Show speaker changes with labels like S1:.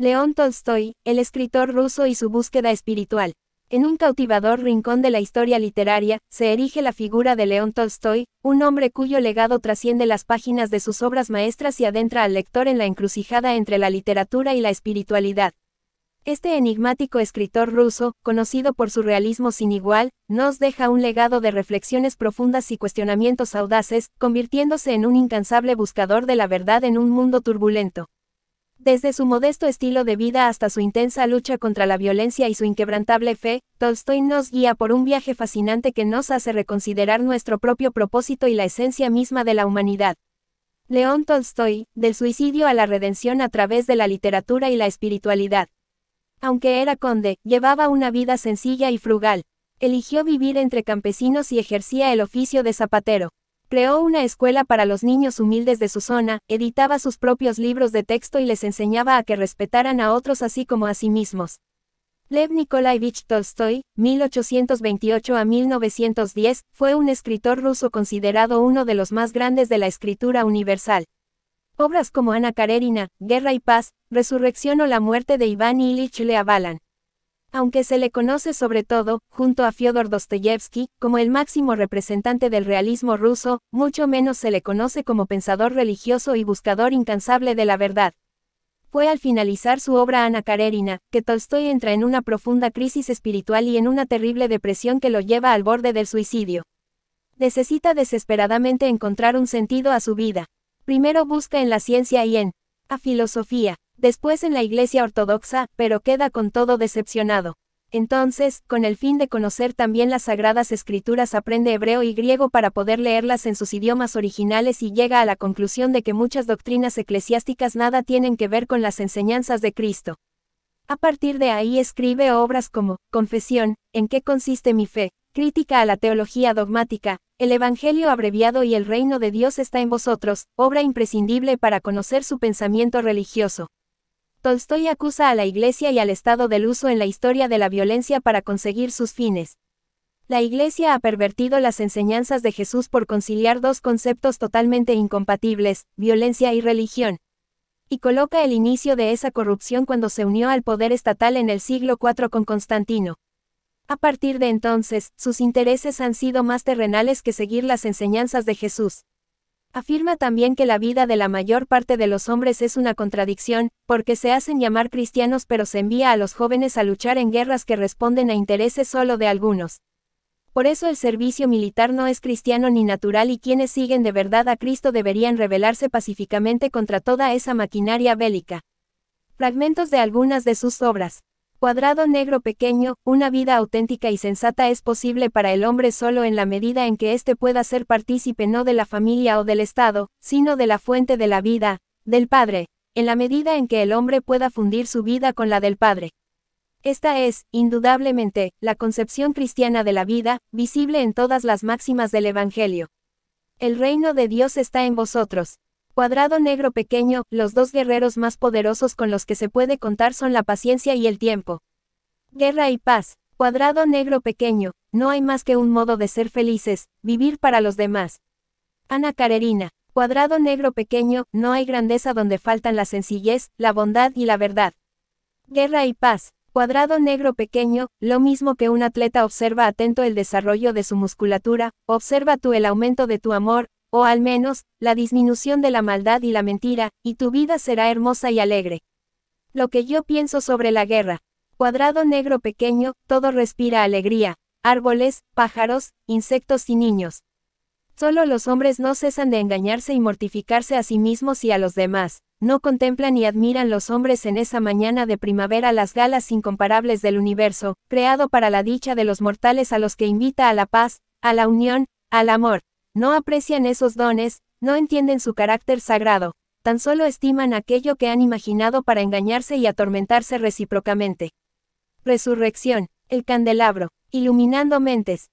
S1: León Tolstoy, el escritor ruso y su búsqueda espiritual. En un cautivador rincón de la historia literaria, se erige la figura de León Tolstoy, un hombre cuyo legado trasciende las páginas de sus obras maestras y adentra al lector en la encrucijada entre la literatura y la espiritualidad. Este enigmático escritor ruso, conocido por su realismo sin igual, nos deja un legado de reflexiones profundas y cuestionamientos audaces, convirtiéndose en un incansable buscador de la verdad en un mundo turbulento. Desde su modesto estilo de vida hasta su intensa lucha contra la violencia y su inquebrantable fe, Tolstoy nos guía por un viaje fascinante que nos hace reconsiderar nuestro propio propósito y la esencia misma de la humanidad. León Tolstoy, del suicidio a la redención a través de la literatura y la espiritualidad. Aunque era conde, llevaba una vida sencilla y frugal. Eligió vivir entre campesinos y ejercía el oficio de zapatero. Creó una escuela para los niños humildes de su zona, editaba sus propios libros de texto y les enseñaba a que respetaran a otros así como a sí mismos. Lev Nikolaevich Tolstoy, 1828 a 1910, fue un escritor ruso considerado uno de los más grandes de la escritura universal. Obras como Ana Karenina, Guerra y Paz, Resurrección o la muerte de Iván Ilich le avalan. Aunque se le conoce sobre todo, junto a Fyodor Dostoyevsky, como el máximo representante del realismo ruso, mucho menos se le conoce como pensador religioso y buscador incansable de la verdad. Fue al finalizar su obra Ana Karerina, que Tolstoy entra en una profunda crisis espiritual y en una terrible depresión que lo lleva al borde del suicidio. Necesita desesperadamente encontrar un sentido a su vida. Primero busca en la ciencia y en a filosofía, después en la Iglesia Ortodoxa, pero queda con todo decepcionado. Entonces, con el fin de conocer también las sagradas escrituras, aprende hebreo y griego para poder leerlas en sus idiomas originales y llega a la conclusión de que muchas doctrinas eclesiásticas nada tienen que ver con las enseñanzas de Cristo. A partir de ahí escribe obras como Confesión, ¿en qué consiste mi fe? Crítica a la teología dogmática, el Evangelio abreviado y el reino de Dios está en vosotros, obra imprescindible para conocer su pensamiento religioso. Tolstoy acusa a la Iglesia y al Estado del uso en la historia de la violencia para conseguir sus fines. La Iglesia ha pervertido las enseñanzas de Jesús por conciliar dos conceptos totalmente incompatibles, violencia y religión. Y coloca el inicio de esa corrupción cuando se unió al poder estatal en el siglo IV con Constantino. A partir de entonces, sus intereses han sido más terrenales que seguir las enseñanzas de Jesús. Afirma también que la vida de la mayor parte de los hombres es una contradicción, porque se hacen llamar cristianos pero se envía a los jóvenes a luchar en guerras que responden a intereses solo de algunos. Por eso el servicio militar no es cristiano ni natural y quienes siguen de verdad a Cristo deberían rebelarse pacíficamente contra toda esa maquinaria bélica. Fragmentos de algunas de sus obras. Cuadrado negro pequeño, una vida auténtica y sensata es posible para el hombre solo en la medida en que éste pueda ser partícipe no de la familia o del Estado, sino de la fuente de la vida, del Padre, en la medida en que el hombre pueda fundir su vida con la del Padre. Esta es, indudablemente, la concepción cristiana de la vida, visible en todas las máximas del Evangelio. El reino de Dios está en vosotros, Cuadrado negro pequeño, los dos guerreros más poderosos con los que se puede contar son la paciencia y el tiempo. Guerra y paz. Cuadrado negro pequeño, no hay más que un modo de ser felices, vivir para los demás. Ana Carerina. Cuadrado negro pequeño, no hay grandeza donde faltan la sencillez, la bondad y la verdad. Guerra y paz. Cuadrado negro pequeño, lo mismo que un atleta observa atento el desarrollo de su musculatura, observa tú el aumento de tu amor, o al menos, la disminución de la maldad y la mentira, y tu vida será hermosa y alegre. Lo que yo pienso sobre la guerra. Cuadrado negro pequeño, todo respira alegría, árboles, pájaros, insectos y niños. Solo los hombres no cesan de engañarse y mortificarse a sí mismos y a los demás, no contemplan y admiran los hombres en esa mañana de primavera las galas incomparables del universo, creado para la dicha de los mortales a los que invita a la paz, a la unión, al amor. No aprecian esos dones, no entienden su carácter sagrado, tan solo estiman aquello que han imaginado para engañarse y atormentarse recíprocamente. Resurrección, el candelabro, iluminando mentes,